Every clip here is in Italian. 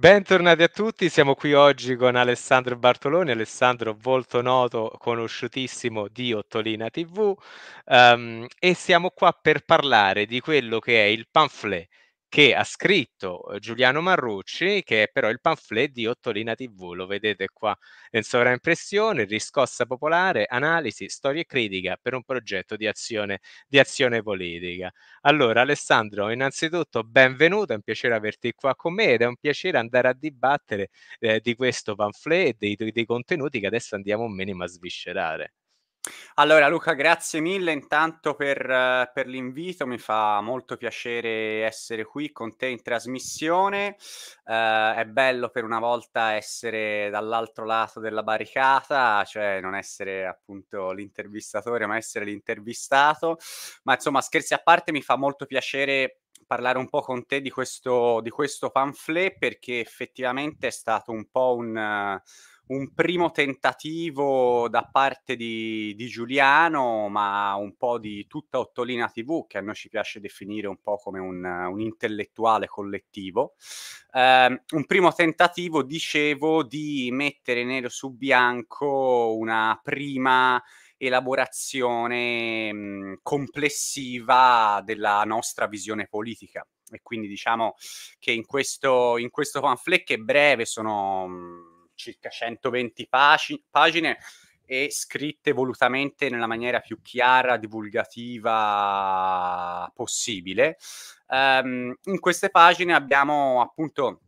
Bentornati a tutti, siamo qui oggi con Alessandro Bartoloni, Alessandro volto noto, conosciutissimo di Ottolina TV um, ehm, e siamo qua per parlare di quello che è il pamphlet che ha scritto eh, Giuliano Marrucci, che è però il pamphlet di Ottolina TV, lo vedete qua in sovraimpressione, riscossa popolare, analisi, storia e critica per un progetto di azione, di azione politica. Allora Alessandro, innanzitutto benvenuto, è un piacere averti qua con me ed è un piacere andare a dibattere eh, di questo pamphlet e dei, dei contenuti che adesso andiamo un minimo a sviscerare. Allora Luca, grazie mille intanto per, eh, per, l'invito, mi fa molto piacere essere qui con te in trasmissione, eh, è bello per una volta essere dall'altro lato della barricata, cioè non essere appunto l'intervistatore ma essere l'intervistato, ma insomma scherzi a parte mi fa molto piacere parlare un po' con te di questo, di questo pamphlet perché effettivamente è stato un po' un... Uh, un primo tentativo da parte di, di, Giuliano, ma un po' di tutta Ottolina TV, che a noi ci piace definire un po' come un, un intellettuale collettivo. Eh, un primo tentativo, dicevo, di mettere nero su bianco una prima elaborazione mh, mm, complessiva della nostra visione politica. E quindi diciamo che in questo, in questo panflet, che breve sono... Mh, mm, circa 120 pag- pagine e scritte volutamente nella maniera più chiara, divulgativa possibile. Um, in queste pagine abbiamo appunto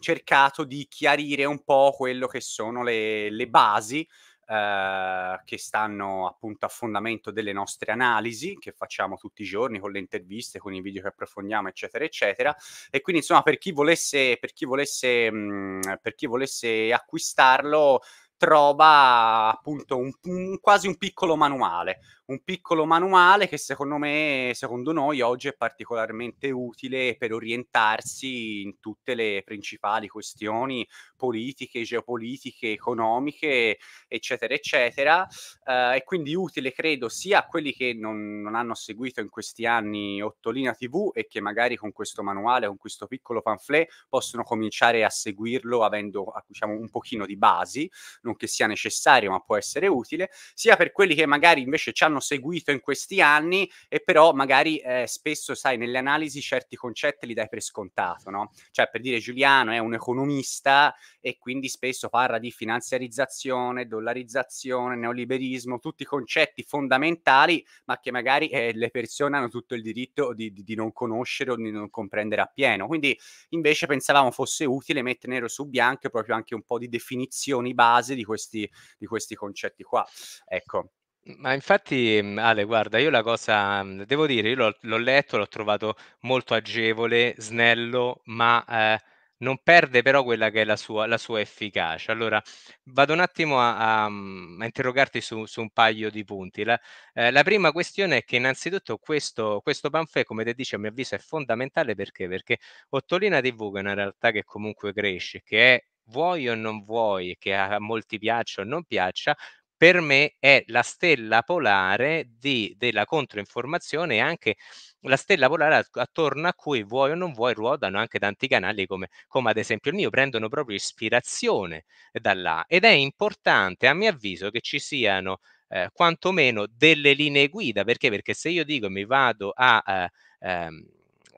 cercato di chiarire un po' quello che sono le, le basi eh, che stanno appunto a fondamento delle nostre analisi che facciamo tutti i giorni con le interviste, con i video che approfondiamo, eccetera, eccetera. E quindi insomma per chi volesse, per chi volesse, mh, mm, per chi volesse acquistarlo trova appunto un, un, quasi un piccolo manuale, un piccolo manuale che secondo me, secondo noi oggi è particolarmente utile per orientarsi in tutte le principali questioni politiche, geopolitiche, economiche, eccetera, eccetera. Eh, è quindi utile, credo, sia a quelli che non, non hanno seguito in questi anni Ottolina TV e che magari con questo manuale, con questo piccolo pamphlet, possono cominciare a seguirlo avendo diciamo, un pochino di basi, non che sia necessario, ma può essere utile, sia per quelli che magari invece ci hanno hanno seguito in questi anni e però magari eh, spesso, sai, nelle analisi certi concetti li dai per scontato, no? Cioè, per dire Giuliano è un economista e quindi spesso parla di finanziarizzazione, dollarizzazione, neoliberismo, tutti concetti fondamentali, ma che magari eh, le persone hanno tutto il diritto di, di, di non conoscere o di non comprendere appieno. Quindi invece pensavamo fosse utile mettere nero su bianco proprio anche un po' di definizioni base di questi, di questi concetti qua. Ecco. Ma infatti, mhmm, Ale, guarda, io la cosa mhmm, devo dire, io l'ho l'ho letto, l'ho trovato molto agevole, snello, ma, ehm, non perde però quella che è la sua la sua efficacia. Allora, vado un attimo a a mhmm, a interrogarti su su un paio di punti. La ehm, la prima questione è che innanzitutto questo questo pamphlet, come te dici, a mio avviso è fondamentale perché? Perché Ottolina TV, che è una realtà che comunque cresce, che è vuoi o non vuoi, che a molti piaccia o non piaccia per me è la stella polare di, della controinformazione e anche la stella polare attorno a cui vuoi o non vuoi ruotano anche tanti canali come, come ad esempio il mio, prendono proprio ispirazione da là ed è importante a mio avviso che ci siano eh, quantomeno delle linee guida perché? perché se io dico mi vado a eh, ehm,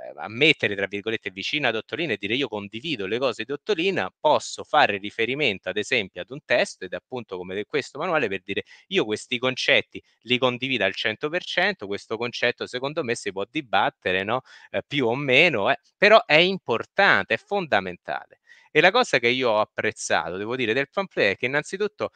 eh, ammettere, tra virgolette, vicino ad Ottolina e dire io condivido le cose di Ottolina, posso fare riferimento ad esempio ad un testo ed appunto come questo manuale per dire io questi concetti li condivido al 100%, questo concetto secondo me si può dibattere no? eh, più o meno, eh, però è importante, è fondamentale. E la cosa che io ho apprezzato, devo dire, del pamphlet è che innanzitutto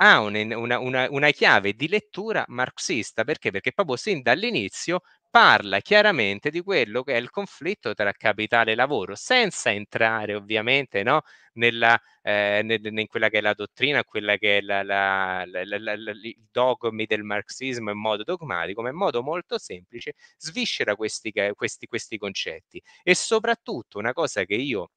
ha una, una, una, chiave di lettura marxista perché? Perché proprio sin dall'inizio parla chiaramente di quello che è il conflitto tra capitale e lavoro, senza entrare ovviamente no, nella, eh, in quella che è la dottrina, quella che è la, la, la, i dogmi del marxismo in modo dogmatico, ma in modo molto semplice sviscera questi, questi, questi concetti. E soprattutto una cosa che io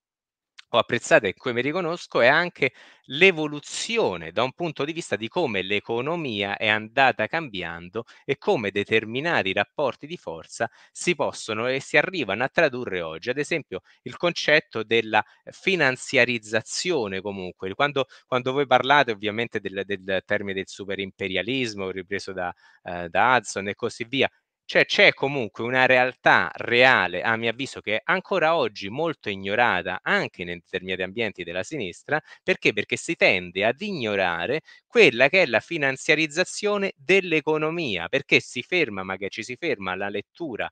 ho apprezzato e come mi riconosco è anche l'evoluzione da un punto di vista di come l'economia è andata cambiando e come determinati rapporti di forza si possono e si arrivano a tradurre oggi. Ad esempio il concetto della finanziarizzazione comunque, quando, quando voi parlate ovviamente del, del termine del superimperialismo ripreso da, eh, da Hudson e così via, cioè c'è comunque una realtà reale, a mio avviso, che è ancora oggi molto ignorata anche in determinati ambienti della sinistra, perché? Perché si tende ad ignorare quella che è la finanziarizzazione dell'economia, perché si ferma, magari ci si ferma alla lettura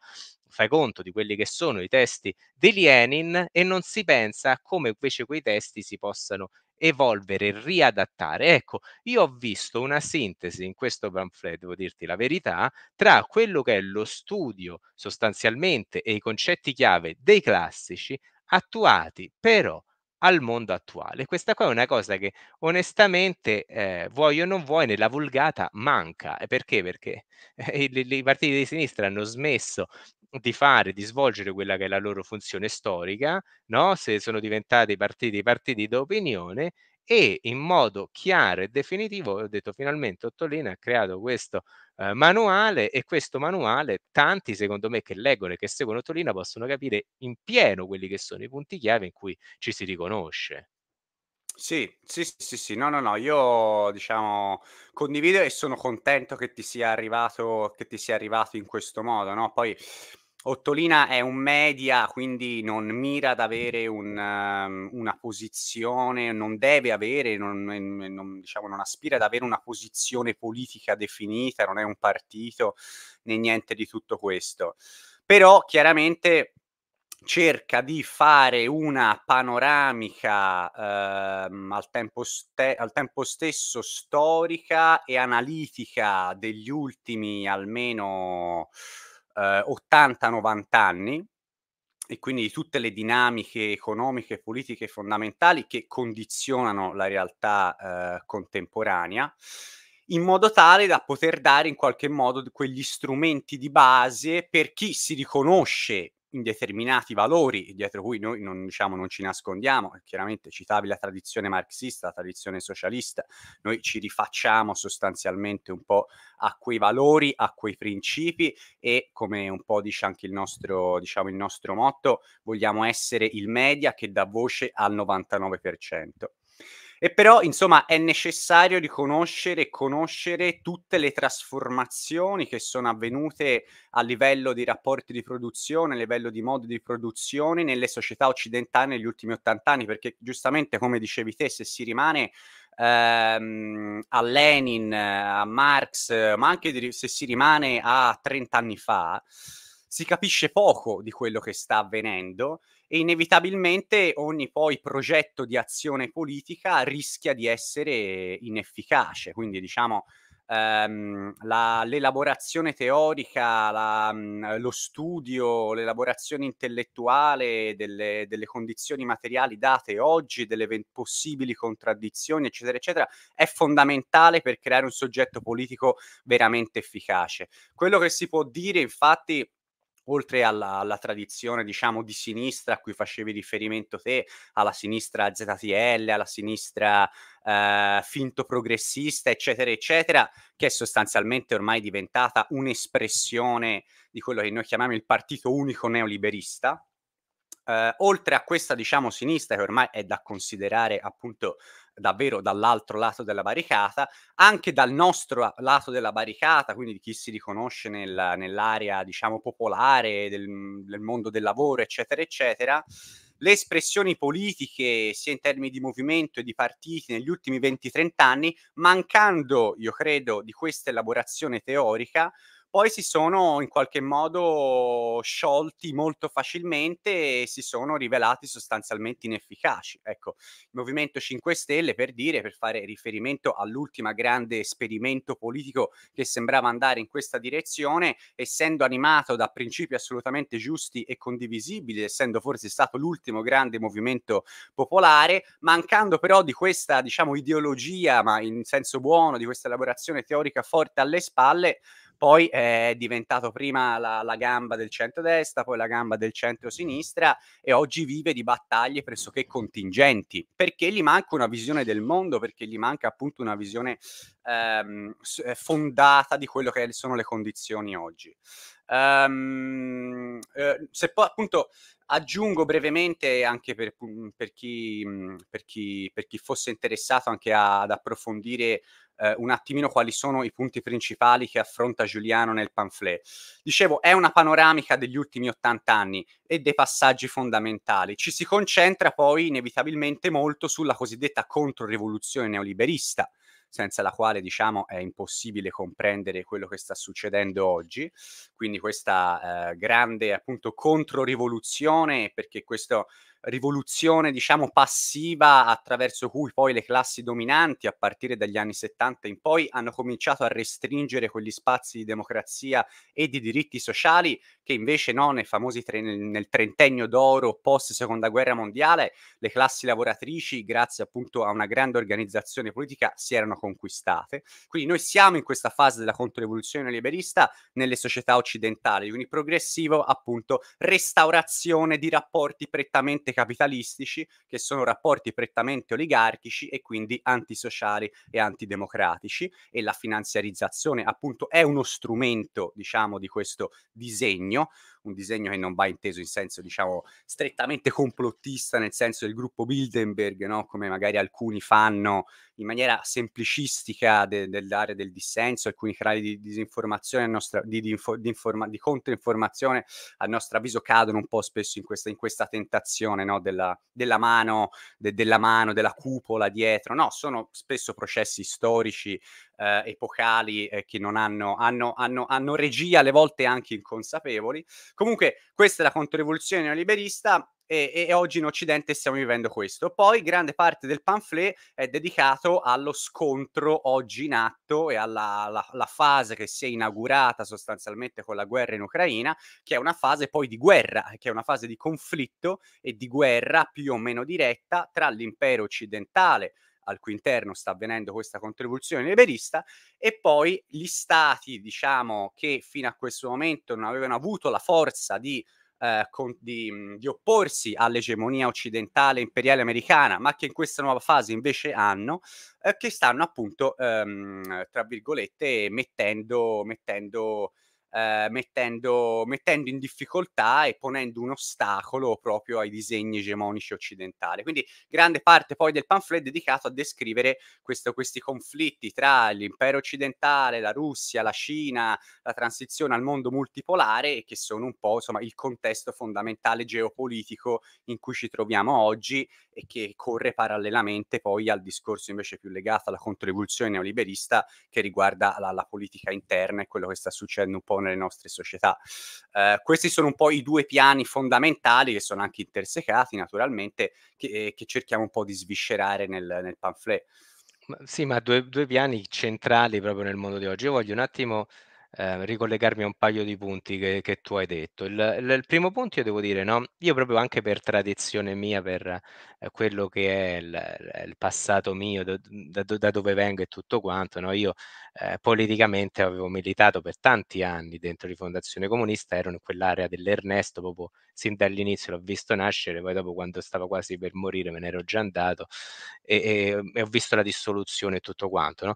fai conto di quelli che sono i testi di Lenin e non si pensa a come invece quei testi si possano evolvere, riadattare. Ecco, io ho visto una sintesi in questo pamphlet, devo dirti la verità, tra quello che è lo studio sostanzialmente e i concetti chiave dei classici attuati però al mondo attuale. Questa qua è una cosa che onestamente, eh, vuoi o non vuoi, nella vulgata manca. Perché? Perché i, i partiti di sinistra hanno smesso di fare, di svolgere quella che è la loro funzione storica, no? se sono diventati partiti, partiti d'opinione e in modo chiaro e definitivo, ho detto finalmente Ottolina ha creato questo eh, manuale e questo manuale tanti secondo me che leggono e che seguono Ottolina possono capire in pieno quelli che sono i punti chiave in cui ci si riconosce. Sì, sì, sì, sì, no, no, no, io diciamo condivido e sono contento che ti sia arrivato, che ti sia arrivato in questo modo, no? Poi Ottolina è un media, quindi non mira ad avere un, um, una posizione, non deve avere, non, non, diciamo, non, aspira ad avere una posizione politica definita, non è un partito né niente di tutto questo. Però chiaramente cerca di fare una panoramica ehm, al, tempo ste- al tempo stesso storica e analitica degli ultimi almeno eh, 80-90 anni e quindi di tutte le dinamiche economiche e politiche fondamentali che condizionano la realtà eh, contemporanea in modo tale da poter dare in qualche modo quegli strumenti di base per chi si riconosce determinati valori dietro cui noi non, diciamo, non ci nascondiamo, chiaramente citavi la tradizione marxista, la tradizione socialista, noi ci rifacciamo sostanzialmente un po' a quei valori, a quei principi e come un po' dice anche il nostro, diciamo, il nostro motto, vogliamo essere il media che dà voce al 99%. E però, insomma, è necessario riconoscere e conoscere tutte le trasformazioni che sono avvenute a livello di rapporti di produzione, a livello di modi di produzione nelle società occidentali negli ultimi 80 anni, perché giustamente, come dicevi te, se si rimane ehm, a Lenin, a Marx, ma anche se si rimane a 30 anni fa, si capisce poco di quello che sta avvenendo e inevitabilmente ogni poi progetto di azione politica rischia di essere inefficace. Quindi diciamo ehm, la, l'elaborazione teorica, la, mm, lo studio, l'elaborazione intellettuale delle, delle, condizioni materiali date oggi, delle ven- possibili contraddizioni, eccetera, eccetera, è fondamentale per creare un soggetto politico veramente efficace. Quello che si può dire infatti oltre alla, alla, tradizione diciamo di sinistra a cui facevi riferimento te, alla sinistra ZTL, alla sinistra eh, finto progressista, eccetera, eccetera, che è sostanzialmente ormai diventata un'espressione di quello che noi chiamiamo il partito unico neoliberista, Uh, oltre a questa, diciamo, sinistra, che ormai è da considerare appunto davvero dall'altro lato della barricata, anche dal nostro lato della barricata, quindi di chi si riconosce nel, nell'area, diciamo, popolare, del, del mondo del lavoro, eccetera, eccetera le espressioni politiche, sia in termini di movimento e di partiti, negli ultimi 20-30 anni, mancando, io credo, di questa elaborazione teorica, poi si sono in qualche modo sciolti molto facilmente e si sono rivelati sostanzialmente inefficaci. Ecco, il Movimento 5 Stelle, per dire, per fare riferimento all'ultimo grande esperimento politico che sembrava andare in questa direzione, essendo animato da principi assolutamente giusti e condivisibili, essendo forse stato l'ultimo grande movimento popolare, mancando però di questa, diciamo, ideologia, ma in senso buono, di questa elaborazione teorica forte alle spalle, poi è diventato prima la, la gamba del centro-destra, poi la gamba del centro-sinistra e oggi vive di battaglie pressoché contingenti, perché gli manca una visione del mondo, perché gli manca appunto una visione ehm, eh, fondata di quello che sono le condizioni oggi. Um, eh, se poi appunto aggiungo brevemente anche per, per, chi, per, chi, per chi fosse interessato anche a, ad approfondire eh, un attimino quali sono i punti principali che affronta Giuliano nel pamphlet. Dicevo, è una panoramica degli ultimi 80 anni e dei passaggi fondamentali. Ci si concentra poi inevitabilmente molto sulla cosiddetta controrivoluzione neoliberista, senza la quale diciamo è impossibile comprendere quello che sta succedendo oggi. Quindi questa eh, grande appunto controrivoluzione, perché questo rivoluzione, diciamo, passiva attraverso cui poi le classi dominanti, a partire dagli anni 70 in poi, hanno cominciato a restringere quegli spazi di democrazia e di diritti sociali che invece no, nei famosi tre, nel, nel trentennio d'oro post seconda guerra mondiale, le classi lavoratrici, grazie appunto a una grande organizzazione politica, si erano conquistate. Quindi noi siamo in questa fase della controrevoluzione liberista nelle società occidentali, quindi progressivo appunto restaurazione di rapporti prettamente prettamente capitalistici, che sono rapporti prettamente oligarchici e quindi antisociali e antidemocratici e la finanziarizzazione appunto è uno strumento, diciamo, di questo disegno un disegno che non va inteso in senso, diciamo, strettamente complottista, nel senso del gruppo Bilderberg, no? come magari alcuni fanno in maniera semplicistica de- dell'area del dissenso, alcuni canali di disinformazione, nostra, di, di, info, di, informa, di, controinformazione, a nostro avviso cadono un po' spesso in questa, in questa tentazione no? della, della, mano, de- della mano, della cupola dietro. No, sono spesso processi storici eh, epocali eh, che non hanno, hanno, hanno, hanno regia alle volte anche inconsapevoli. Comunque questa è la controevoluzione neoliberista e, e, oggi in Occidente stiamo vivendo questo. Poi grande parte del pamphlet è dedicato allo scontro oggi in atto e alla la, la fase che si è inaugurata sostanzialmente con la guerra in Ucraina, che è una fase poi di guerra, che è una fase di conflitto e di guerra più o meno diretta tra l'impero occidentale al cui interno sta avvenendo questa contribuzione liberista, e poi gli stati, diciamo, che fino a questo momento non avevano avuto la forza di eh, con, di, di, opporsi all'egemonia occidentale imperiale americana, ma che in questa nuova fase invece hanno, eh, che stanno appunto, ehm, tra virgolette, mettendo, mettendo eh, mettendo, mettendo, in difficoltà e ponendo un ostacolo proprio ai disegni egemonici occidentali. Quindi grande parte poi del pamphlet è dedicato a descrivere questo, questi conflitti tra l'impero occidentale, la Russia, la Cina, la transizione al mondo multipolare che sono un po' insomma, il contesto fondamentale geopolitico in cui ci troviamo oggi e che corre parallelamente poi al discorso invece più legato alla contribuzione neoliberista che riguarda la, la politica interna e quello che sta succedendo un po' nelle nostre società. Eh, questi sono un po' i due piani fondamentali che sono anche intersecati naturalmente, che, eh, che cerchiamo un po' di sviscerare nel, nel pamphlet. Sì, ma due, due piani centrali proprio nel mondo di oggi. Io voglio un attimo Ehm, ricollegarmi a un paio di punti che, che tu hai detto. Il, il, il, primo punto io devo dire, no? io proprio anche per tradizione mia, per eh, quello che è il, il passato mio, do, da, da, dove vengo e tutto quanto, no? io eh, politicamente avevo militato per tanti anni dentro di Fondazione Comunista, ero in quell'area dell'Ernesto, proprio sin dall'inizio l'ho visto nascere, poi dopo quando stavo quasi per morire me ne ero già andato e, e, e ho visto la dissoluzione e tutto quanto. No?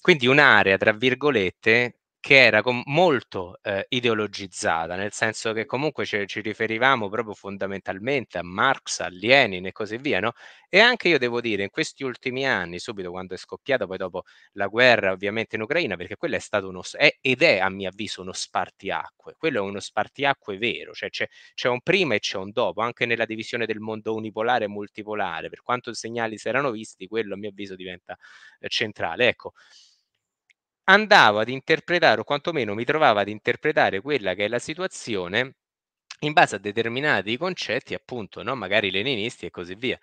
Quindi un'area, tra virgolette, che era com- molto eh, ideologizzata, nel senso che comunque ci, ci, riferivamo proprio fondamentalmente a Marx, a Lenin e così via, no? E anche io devo dire, in questi ultimi anni, subito quando è scoppiata poi dopo la guerra ovviamente in Ucraina, perché quello è stato uno, è, ed è a mio avviso uno spartiacque, quello è uno spartiacque vero, cioè c'è, c'è un prima e c'è un dopo, anche nella divisione del mondo unipolare e multipolare, per quanto i segnali si erano visti, quello a mio avviso diventa eh, centrale. Ecco, andavo ad interpretare o quantomeno mi trovavo ad interpretare quella che è la situazione in base a determinati concetti, appunto, no? magari leninisti e così via.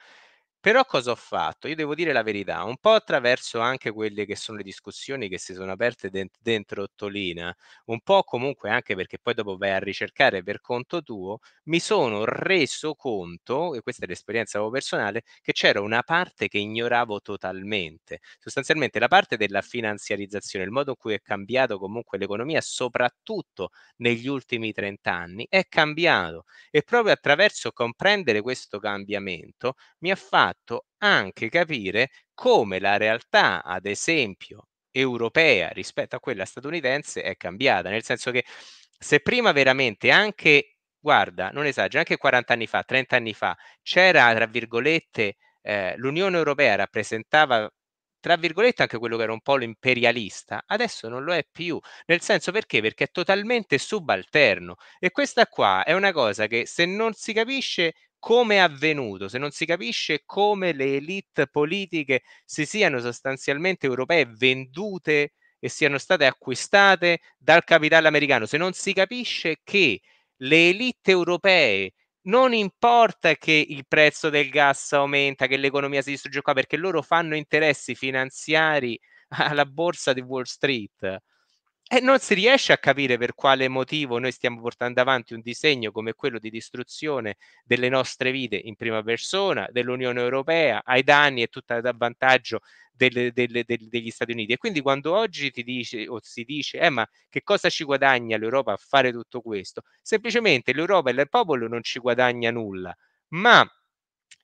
Però cosa ho fatto? Io devo dire la verità, un po' attraverso anche quelle che sono le discussioni che si sono aperte dent- dentro Tolina, un po' comunque anche perché poi dopo vai a ricercare per conto tuo, mi sono reso conto, e questa è l'esperienza personale, che c'era una parte che ignoravo totalmente. Sostanzialmente la parte della finanziarizzazione, il modo in cui è cambiato comunque l'economia, soprattutto negli ultimi 30 anni, è cambiato. E proprio attraverso comprendere questo cambiamento mi ha fatto quanto anche capire come la realtà, ad esempio, europea rispetto a quella statunitense è cambiata, nel senso che se prima veramente anche, guarda, non esagero, anche 40 anni fa, 30 anni fa, c'era, tra virgolette, eh, l'Unione Europea rappresentava tra virgolette anche quello che era un polo imperialista, adesso non lo è più, nel senso perché? Perché è totalmente subalterno e questa qua è una cosa che se non si capisce come è avvenuto, se non si capisce come le elite politiche si siano sostanzialmente europee vendute e siano state acquistate dal capitale americano, se non si capisce che le elite europee non importa che il prezzo del gas aumenta, che l'economia si distrugge qua, perché loro fanno interessi finanziari alla borsa di Wall Street e non si riesce a capire per quale motivo noi stiamo portando avanti un disegno come quello di distruzione delle nostre vite in prima persona, dell'Unione Europea, ai danni e tutto a vantaggio delle, delle, delle, degli Stati Uniti. E quindi quando oggi ti dice o si dice, eh, ma che cosa ci guadagna l'Europa a fare tutto questo? Semplicemente l'Europa e il popolo non ci guadagna nulla, ma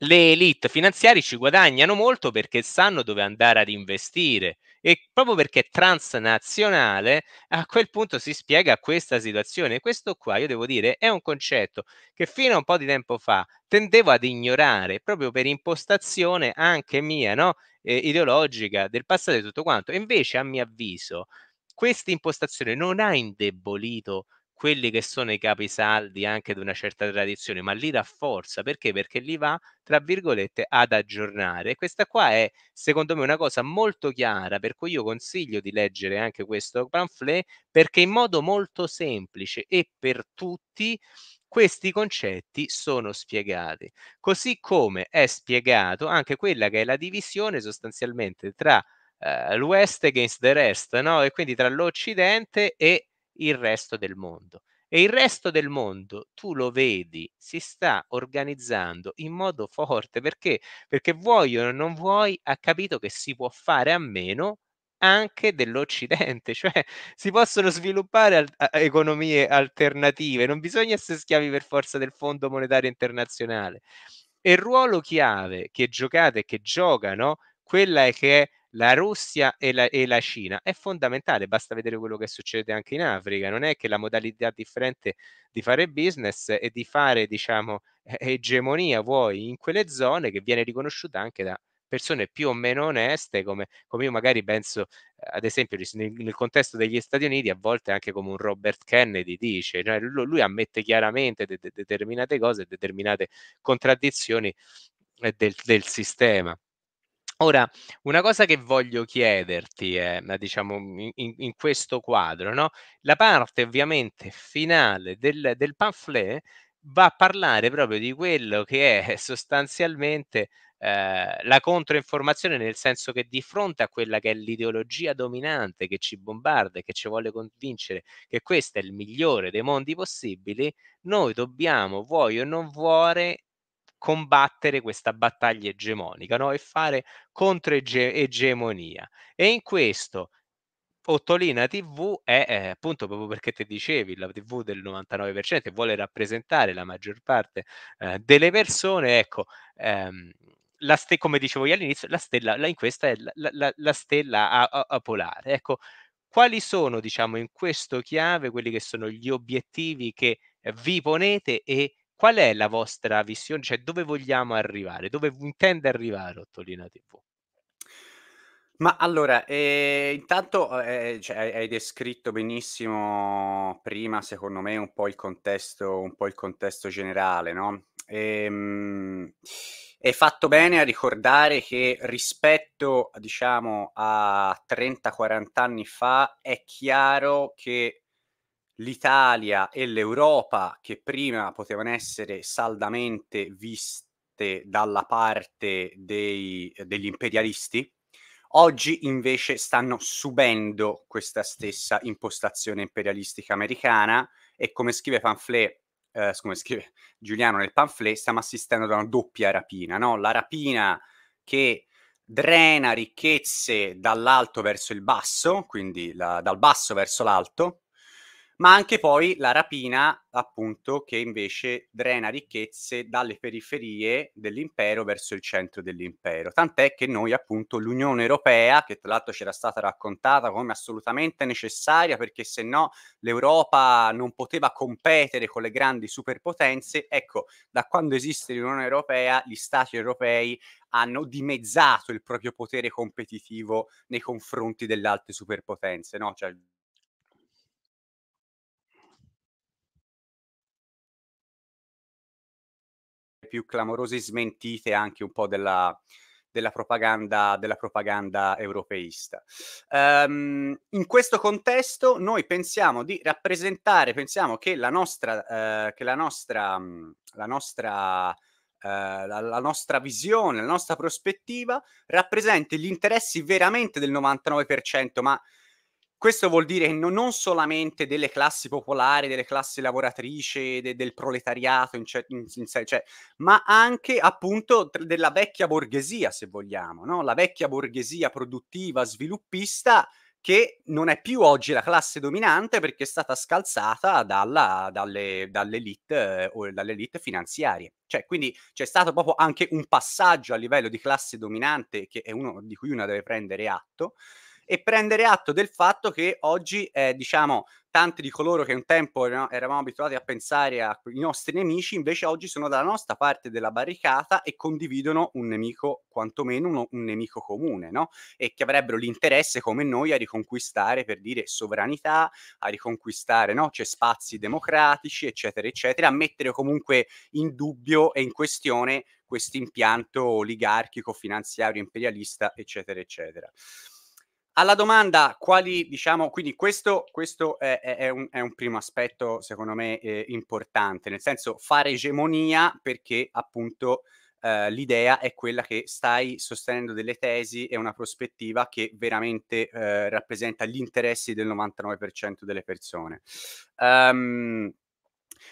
le elite finanziarie ci guadagnano molto perché sanno dove andare ad investire e proprio perché è transnazionale, a quel punto si spiega questa situazione. Questo qua, io devo dire, è un concetto che fino a un po' di tempo fa tendevo ad ignorare proprio per impostazione anche mia, no? eh, ideologica del passato e tutto quanto. Invece, a mio avviso, questa impostazione non ha indebolito quelli che sono i capisaldi anche di una certa tradizione, ma li rafforza perché? Perché li va, tra virgolette, ad aggiornare. questa qua è, secondo me, una cosa molto chiara, per cui io consiglio di leggere anche questo pamphlet, perché in modo molto semplice e per tutti questi concetti sono spiegati. Così come è spiegato anche quella che è la divisione sostanzialmente tra Uh, eh, l'Ouest against the rest, no? E quindi tra l'Occidente e il resto del mondo. E il resto del mondo, tu lo vedi, si sta organizzando in modo forte perché? Perché vuoi o non vuoi, ha capito che si può fare a meno anche dell'Occidente, cioè si possono sviluppare al- economie alternative, non bisogna essere schiavi per forza del Fondo Monetario Internazionale. E il ruolo chiave che giocate, che giocano, quella che è la Russia e la, e la, Cina è fondamentale, basta vedere quello che succede anche in Africa, non è che la modalità differente di fare business e di fare, diciamo, egemonia vuoi in quelle zone che viene riconosciuta anche da persone più o meno oneste, come, come io magari penso, ad esempio, nel, nel, contesto degli Stati Uniti, a volte anche come un Robert Kennedy dice, cioè lui, lui, ammette chiaramente de- de- determinate cose, determinate contraddizioni eh, del, del sistema. Ora, una cosa che voglio chiederti, eh, diciamo, mm, in, in, questo quadro, no? la parte ovviamente finale del, del pamphlet va a parlare proprio di quello che è sostanzialmente eh, la controinformazione, nel senso che di fronte a quella che è l'ideologia dominante che ci bombarda e che ci vuole convincere che questo è il migliore dei mondi possibili, noi dobbiamo, vuoi o non vuole, combattere questa battaglia egemonica no? e fare controegemonia. E in questo Ottolina TV è eh, appunto proprio perché te dicevi la TV del 99% vuole rappresentare la maggior parte eh, delle persone, ecco, ehm, ste- come dicevo io all'inizio, la stella la, in questa è la, la, la stella a, a, a polare. Ecco, quali sono, diciamo, in questo chiave quelli che sono gli obiettivi che vi ponete e Qual è la vostra visione? Cioè, dove vogliamo arrivare? Dove intende arrivare Ottolina TV? Ma allora, eh, intanto uhm, eh, cioè, hai descritto benissimo prima, secondo me, un po' il contesto, un po il contesto generale, no? E, ehm, mh, è fatto bene a ricordare che rispetto, diciamo, a 30-40 anni fa è chiaro che l'Italia e l'Europa, che prima potevano essere saldamente viste dalla parte dei, degli imperialisti, oggi invece stanno subendo questa stessa impostazione imperialistica americana e come scrive Pamphlet eh, come scrive Giuliano nel pamphlet, stiamo assistendo ad una doppia rapina, no? La rapina che drena ricchezze dall'alto verso il basso, quindi la, dal basso verso l'alto, ma anche poi la rapina, appunto, che invece drena ricchezze dalle periferie dell'impero verso il centro dell'impero. Tant'è che noi, appunto, l'Unione Europea, che tra l'altro c'era stata raccontata come assolutamente necessaria perché se no l'Europa non poteva competere con le grandi superpotenze, ecco, da quando esiste l'Unione Europea, gli stati europei hanno dimezzato il proprio potere competitivo nei confronti delle altre superpotenze, no? Cioè, più clamorose smentite anche un po' della, della propaganda, della propaganda europeista. Um, in questo contesto noi pensiamo di rappresentare, pensiamo che la nostra, uh, che la nostra, mm, la nostra Uh, la, la, nostra visione, la nostra prospettiva rappresenti gli interessi veramente del 99%, ma questo vuol dire non solamente delle classi popolari, delle classi lavoratrici, de- del proletariato, in in- in cioè, ma anche appunto della vecchia borghesia, se vogliamo, no? la vecchia borghesia produttiva, sviluppista, che non è più oggi la classe dominante perché è stata scalzata dalla, dalle, dall'elite, eh, dall'elite finanziaria. Cioè, quindi c'è stato proprio anche un passaggio a livello di classe dominante che è uno di cui una deve prendere atto e prendere atto del fatto che oggi, eh, diciamo, tanti di coloro che un tempo no, eravamo abituati a pensare ai nostri nemici, invece oggi sono dalla nostra parte della barricata e condividono un nemico, quantomeno uno, un nemico comune, no? E che avrebbero l'interesse come noi a riconquistare, per dire, sovranità, a riconquistare, no? Cioè, spazi democratici, eccetera, eccetera, a mettere comunque in dubbio e in questione questo impianto oligarchico, finanziario, imperialista, eccetera, eccetera alla domanda quali, diciamo, quindi questo, questo è, è, un, è, un, primo aspetto secondo me eh, importante, nel senso fare egemonia perché appunto eh, l'idea è quella che stai sostenendo delle tesi e una prospettiva che veramente eh, rappresenta gli interessi del 99% delle persone. Um,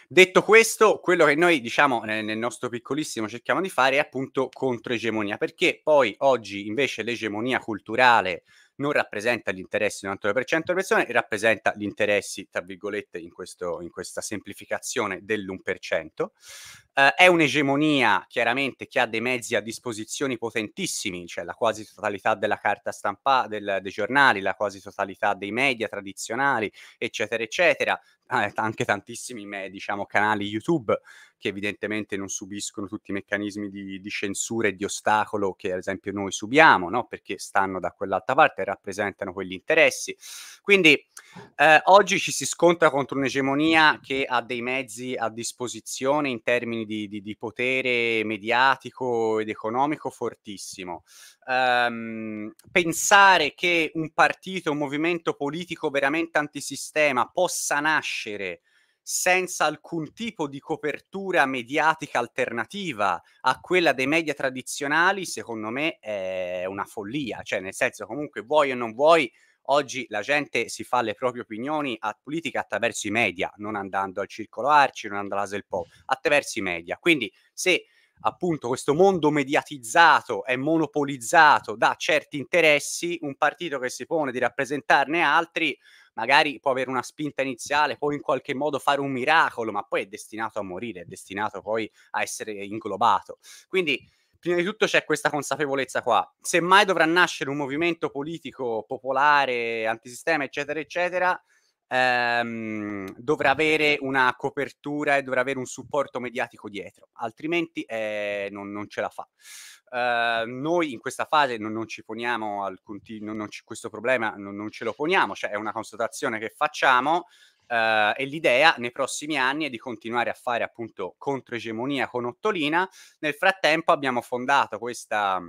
Detto questo, quello che noi diciamo nel nostro piccolissimo cerchiamo di fare è appunto controegemonia, perché poi oggi invece l'egemonia culturale non rappresenta gli interessi del 99% delle persone, rappresenta gli interessi, tra virgolette, in, questo, in questa semplificazione dell'1%. Eh, è un'egemonia chiaramente che ha dei mezzi a disposizione potentissimi, cioè la quasi totalità della carta stampata, dei giornali, la quasi totalità dei media tradizionali, eccetera, eccetera, Ah, anche tantissimi diciamo, canali YouTube che evidentemente non subiscono tutti i meccanismi di, di censura e di ostacolo che ad esempio noi subiamo, no? perché stanno da quell'altra parte e rappresentano quegli interessi. Quindi eh, oggi ci si scontra contro un'egemonia che ha dei mezzi a disposizione in termini di, di, di potere mediatico ed economico fortissimo ehm, pensare che un partito, un movimento politico veramente antisistema possa nascere senza alcun tipo di copertura mediatica alternativa a quella dei media tradizionali, secondo me è una follia. Cioè, nel senso, comunque vuoi o non vuoi, oggi la gente si fa le proprie opinioni a politica attraverso i media, non andando al circolo Arci, non andando alla Selpo, attraverso i media. Quindi, se appunto questo mondo mediatizzato e monopolizzato da certi interessi, un partito che si pone di rappresentarne altri magari può avere una spinta iniziale, può in qualche modo fare un miracolo, ma poi è destinato a morire, è destinato poi a essere inglobato. Quindi prima di tutto c'è questa consapevolezza qua. Semmai dovrà nascere un movimento politico popolare, antisistema, eccetera, eccetera, ehm, dovrà avere una copertura e dovrà avere un supporto mediatico dietro, altrimenti eh, non, non, ce la fa. Eh, noi in questa fase non, non ci poniamo alcun c- questo problema, non, ce lo poniamo, cioè è una constatazione che facciamo. Eh, e l'idea nei prossimi anni è di continuare a fare appunto controegemonia con Ottolina. Nel frattempo abbiamo fondato questa,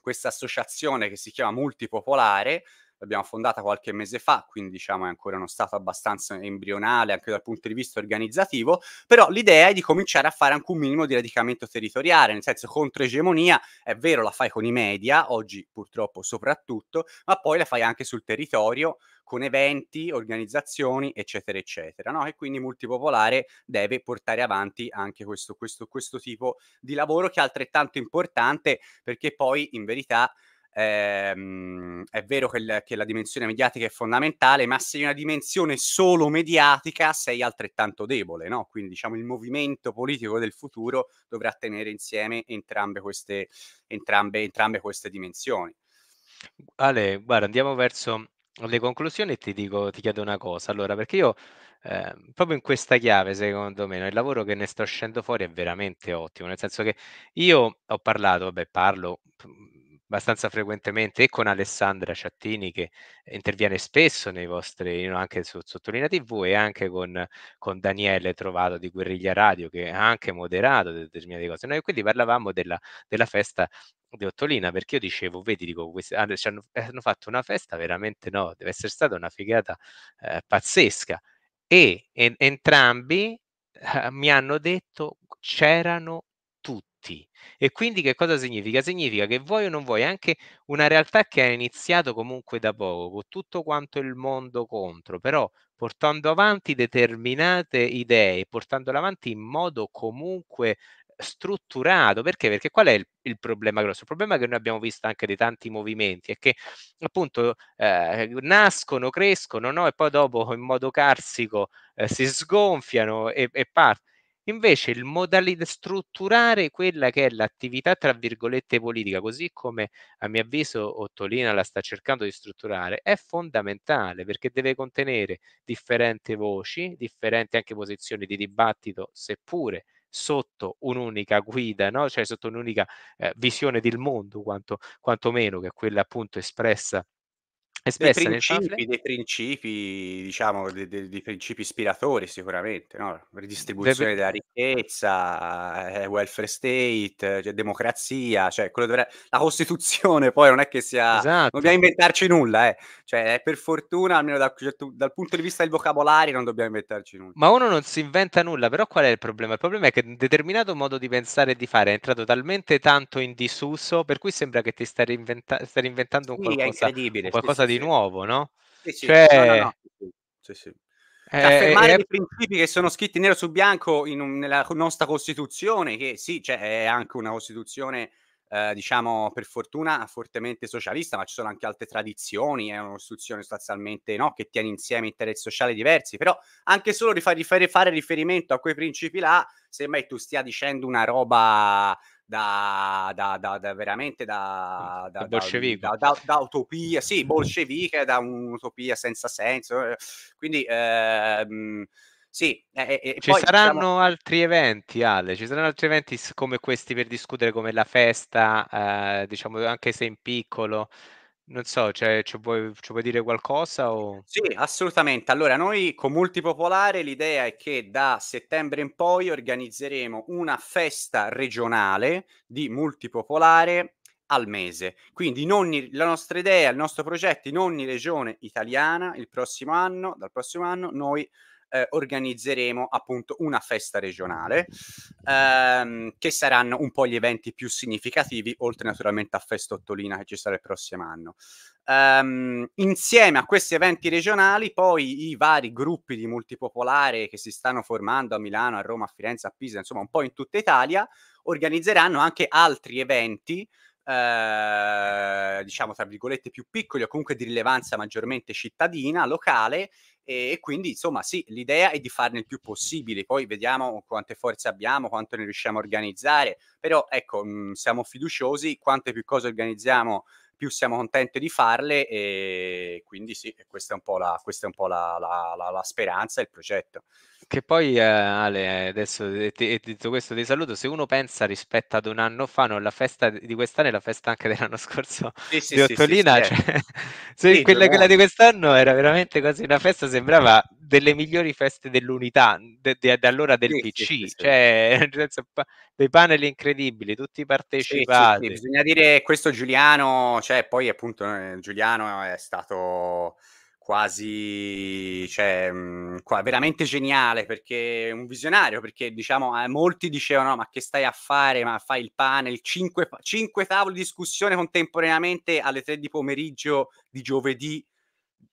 questa associazione che si chiama Multipopolare, l'abbiamo fondata qualche mese fa, quindi diciamo è ancora uno stato abbastanza embrionale anche dal punto di vista organizzativo, però l'idea è di cominciare a fare anche un minimo di radicamento territoriale, nel senso contro egemonia è vero la fai con i media, oggi purtroppo soprattutto, ma poi la fai anche sul territorio con eventi, organizzazioni, eccetera, eccetera. No? E quindi Multipopolare deve portare avanti anche questo, questo, questo tipo di lavoro che è altrettanto importante perché poi in verità ehm, è vero che, l- che, la dimensione mediatica è fondamentale, ma se hai una dimensione solo mediatica sei altrettanto debole, no? Quindi diciamo il movimento politico del futuro dovrà tenere insieme entrambe queste, entrambe, entrambe queste dimensioni. Ale, guarda, andiamo verso le conclusioni e ti dico, ti chiedo una cosa. Allora, perché io eh, proprio in questa chiave, secondo me, no, il lavoro che ne sta uscendo fuori è veramente ottimo, nel senso che io ho parlato, beh, parlo abbastanza frequentemente e con Alessandra Ciattini che eh, interviene spesso nei vostri, anche su Sottolina TV e anche con, con, Daniele Trovato di Guerriglia Radio che ha anche moderato determinate cose. Noi quindi parlavamo della, della festa di Ottolina perché io dicevo, vedi, dico, questi, ah, hanno, eh, hanno, fatto una festa veramente no, deve essere stata una figata eh, pazzesca e en, entrambi eh, mi hanno detto c'erano tutti. E quindi che cosa significa? Significa che vuoi o non vuoi, anche una realtà che ha iniziato comunque da poco, con tutto quanto il mondo contro, però portando avanti determinate idee, portandole avanti in modo comunque strutturato. Perché? Perché qual è il, il, problema grosso? Il problema che noi abbiamo visto anche dei tanti movimenti è che appunto eh, nascono, crescono no? e poi dopo in modo carsico eh, si sgonfiano e, e partono. Invece il modalità strutturare quella che è l'attività tra virgolette politica, così come a mio avviso Ottolina la sta cercando di strutturare, è fondamentale perché deve contenere differenti voci, differenti anche posizioni di dibattito, seppure sotto un'unica guida, no? cioè sotto un'unica eh, visione del mondo, quanto, quantomeno che è quella appunto espressa espressa dei principi, dei principi, diciamo, dei, dei, dei, principi ispiratori sicuramente, no? ridistribuzione De... della ricchezza, eh, welfare state, cioè democrazia, cioè dovrebbe... la Costituzione poi non è che sia... Esatto. Non dobbiamo esatto. inventarci nulla, eh. cioè, eh, per fortuna, almeno da, cioè, certo, tu, dal punto di vista del vocabolario, non dobbiamo inventarci nulla. Ma uno non si inventa nulla, però qual è il problema? Il problema è che un determinato modo di pensare e di fare è entrato talmente tanto in disuso, per cui sembra che ti stai, reinventa- stai inventando un sì, qualcosa, un qualcosa di nuovo, no? Sì, sì. Cioè... No, no, sì, sì. Eh, cioè, affermare eh, i principi che sono scritti nero su bianco un, nella nostra Costituzione, che sì, cioè, è anche una Costituzione, eh, diciamo, per fortuna fortemente socialista, ma ci sono anche altre tradizioni, è una Costituzione sostanzialmente no, che tiene insieme interessi sociali diversi, però anche solo rifare, fare riferimento a quei principi là, sembra che tu stia dicendo una roba da, da, da, da veramente da, da, da, utopia, sì, bolscevica da un'utopia senza senso. Eh. Quindi ehm, sì, e, eh, eh, e ci diciamo saranno diciamo... altri eventi, Ale, ci saranno altri eventi come questi per discutere come la festa, eh, diciamo anche se in piccolo. Non so, cioè, ci, vuoi, ci vuoi dire qualcosa? O... Sì, assolutamente. Allora, noi con Multipopolare l'idea è che da settembre in poi organizzeremo una festa regionale di Multipopolare al mese. Quindi in ogni, la nostra idea, il nostro progetto in ogni regione italiana, il prossimo anno, dal prossimo anno, noi eh, organizzeremo appunto una festa regionale mm. ehm, che saranno un po' gli eventi più significativi, oltre naturalmente a Festa Ottolina che ci sarà il prossimo anno. Um, insieme a questi eventi regionali, poi i vari gruppi di multipopolare che si stanno formando a Milano, a Roma, a Firenze, a Pisa, insomma un po' in tutta Italia, organizzeranno anche altri eventi eh, diciamo tra virgolette più piccoli o comunque di rilevanza maggiormente cittadina, locale e, quindi insomma sì, l'idea è di farne il più possibile, poi vediamo quante forze abbiamo, quanto ne riusciamo a organizzare, però ecco, mh, mm, siamo fiduciosi, quante più cose organizziamo più siamo contenti di farle e quindi sì, questa è un po' la, questa è un po la, la, la, la speranza il progetto che poi eh, Ale, adesso e, detto questo ti saluto, se uno pensa rispetto ad un anno fa, no, la festa di quest'anno e la festa anche dell'anno scorso sì, sì, di Ottolina, certo. cioè, sì, cioè, se quella, quella, di quest'anno era veramente quasi una festa, sembrava delle migliori feste dell'unità de, de, da allora del PC, cioè senso, pa- dei panel incredibili, tutti partecipati. Bisogna dire questo Giuliano, cioè poi appunto eh, Giuliano è stato quasi cioè, mh, mhmm, qua, veramente geniale perché un visionario perché diciamo eh, molti dicevano ma che stai a fare ma fai il panel cinque, cinque tavole di discussione contemporaneamente alle tre di pomeriggio di giovedì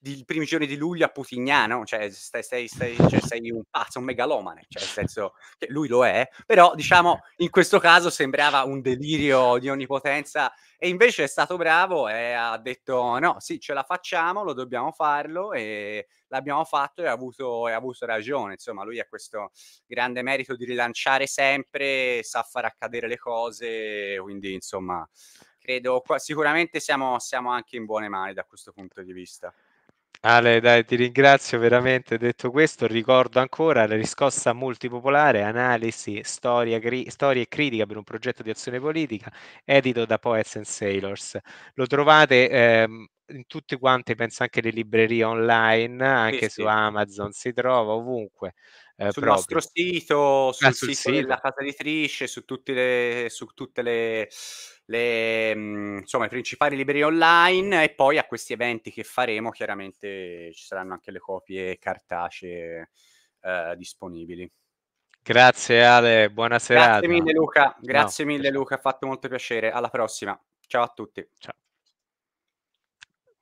i primi giorni di luglio a Putignano, cioè stai, stai, stai, cioè sei un pazzo, un megalomane, cioè nel senso che lui lo è, però diciamo in questo caso sembrava un delirio di onnipotenza e invece è stato bravo e ha detto no, sì, ce la facciamo, lo dobbiamo farlo e l'abbiamo fatto e ha avuto, e ha avuto ragione, insomma lui ha questo grande merito di rilanciare sempre, sa far accadere le cose, quindi insomma credo sicuramente siamo, siamo anche in buone mani da questo punto di vista. Ale, dai, ti ringrazio veramente. Detto questo, ricordo ancora la riscossa multipopolare, analisi, storia, gri- storia, e critica per un progetto di azione politica, edito da Poets and Sailors. Lo trovate ehm, in tutte quante, penso anche le librerie online, anche sì, su sì. Amazon, si trova ovunque. Eh, sul proprio. nostro sito, sul, ah, sul sito, sito, della casa editrice, su tutte le, su tutte le le, mm, insomma, i principali libri online e poi a questi eventi che faremo chiaramente ci saranno anche le copie cartacee eh, disponibili. Grazie Ale, buona serata. Grazie mille Luca, grazie no. mille Luca, ha fatto molto piacere. Alla prossima. Ciao a tutti. Ciao.